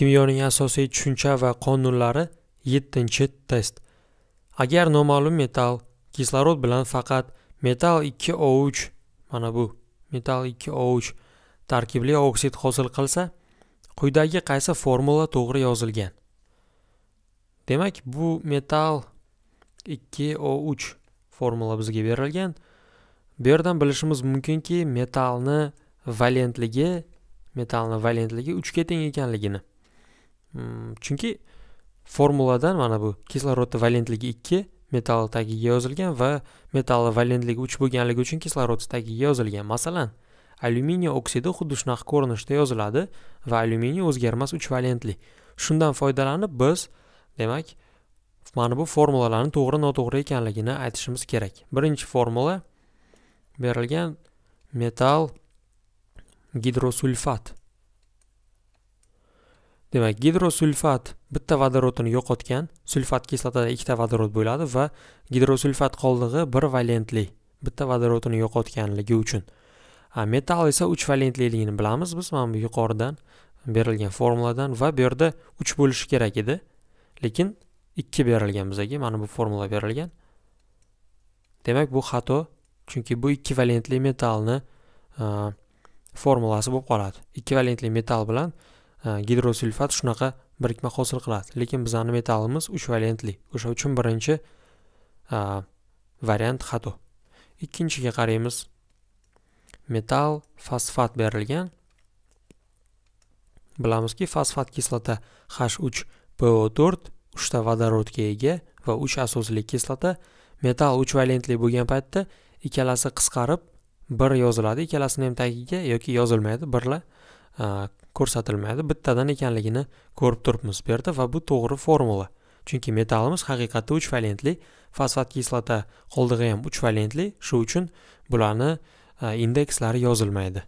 kimyoning asosiy tushuncha va qonunlari 7-test. Agar noma'lum metal kislorod bilan faqat metal 2 o 3 mana bu metal 2 o 3 tarkibli oksid hosil qilsa, quyidagi qaysi formula to'g'ri yozilgan? Demak, bu metal 2 o 3 formula bizga berilgan. Bu yerdan bilishimiz mumkinki, metalni valentligi metalni valentligi 3 ga teng ekanligini chunki formuladan mana bu kislorodni valentligi ikki metall tagiga yozilgan va metalni valentligi uch bo'lganligi uchun kislorod tagiga yozilgan masalan alyuminiy oksidi xuddi shunaqa ko'rinishda yoziladi va alyuminiy o'zgarmas uch valentli shundan foydalanib biz demak mana bu formulalarni to'g'ri noto'g'ri ekanligini aytishimiz kerak birinchi formula berilgan metal gidrosulfat demak gidrosulfat bitta vodorodni yo'qotgan sulfat kislotada ikkita vodorod bo'ladi va gidrosulfat qoldig'i bir valentli bitta vodorodni yo'qotganligi uchun a metall esa uch valentliligini bilamiz biz mana bu yuqoridan berilgan formuladan va bu yerda uch bo'lishi kerak edi lekin ikki berilgan bizga mana bu formula berilgan demak bu xato chunki bu ikki valentli metallni formulasi bo'lib qoladi ikki valentli metall bilan gidrosulfat shunaqa birikma hosil qiladi lekin bizani metallimiz uch valentli o'sha uchun birinchi variant xato ikkinchiga qaraymiz metal fosfat berilgan bilamizki fosfat kislota h 3 po 4 uchta vodorodga ega va uch asosli kislota metal uch valentli bo'lgan paytda ikkalasi qisqarib bir yoziladi ikkalasini ham tagiga yoki yozilmaydi birla ko'rsatilmaydi bittadan ekanligini ko'rib turibmiz bu yerda va bu to'g'ri formula chunki metallimiz haqiqatda uch valentli fosfat kislota qoldig'i ham uch valentli shu uchun bularni e, indekslari yozilmaydi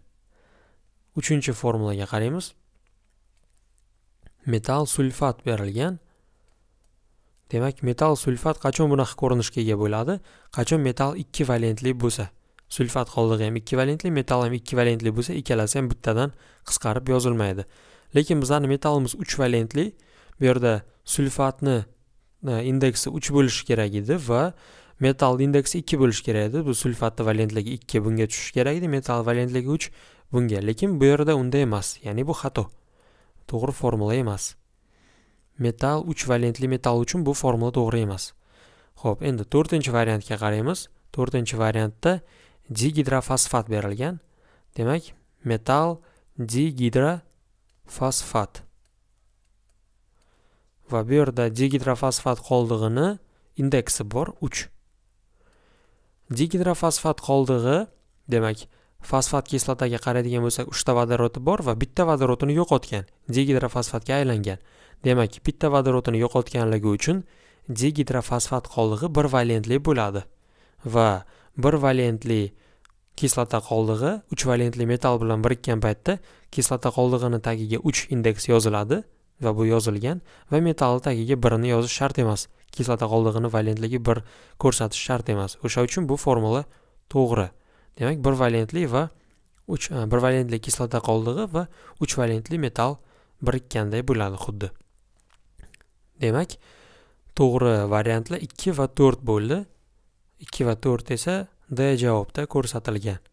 uchinchi formulaga qaraymiz metal sulfat berilgan demak metal sulfat qachon bunaqa ko'rinishga ega bo'ladi qachon metal ikki valentli bo'lsa sulfat qoldig'i ham ekvivalentli metall ham ekvivalentli bo'lsa ikkalasi ham bittadan qisqarib yozilmaydi lekin bizlarni metallimiz uch valentli bu yerda sulfatni e, indeksi uch bo'lishi kerak edi va metall indeksi ikki bo'lishi kerak edi bu sulfatni valentligi ikki bunga tushishi kerak edi metall valentligi uch bunga lekin bu yerda unday emas ya'ni bu xato to'g'ri formula emas metall uch valentli metall uchun bu formula to'g'ri emas ho'p endi to'rtinchi variantga qaraymiz to'rtinchi variantda digidrofosfat berilgan demak metal digidrofosfat va bu yerda digidrofosfat qoldig'ini indeksi bor 3 digidrofosfat qoldig'i demak fosfat kislotaga qaraydigan bo'lsak 3 ta vodorodi bor va bitta vodorodini yo'qotgan digidrofosfatga aylangan demak bitta vodorodini yo'qotganligi uchun digidrofosfat qoldig'i bir valentli bo'ladi va bir valentli kislota qoldig'i uch valentli metal bilan birikkan paytda kislota qoldig'ini tagiga uch indeks yoziladi va bu yozilgan va metalni tagiga birini yozish shart emas kislota qoldig'ini valentligi bir ko'rsatish shart emas o'sha uchun bu formula to'g'ri demak bir valentli va uch e, bir valentli kislota qoldig'i va uch valentli metal birikkanday bo'ladi xuddi demak to'g'ri variantlar ikki va to'rt bo'ldi 2 va 4 esa D javobda ko'rsatilgan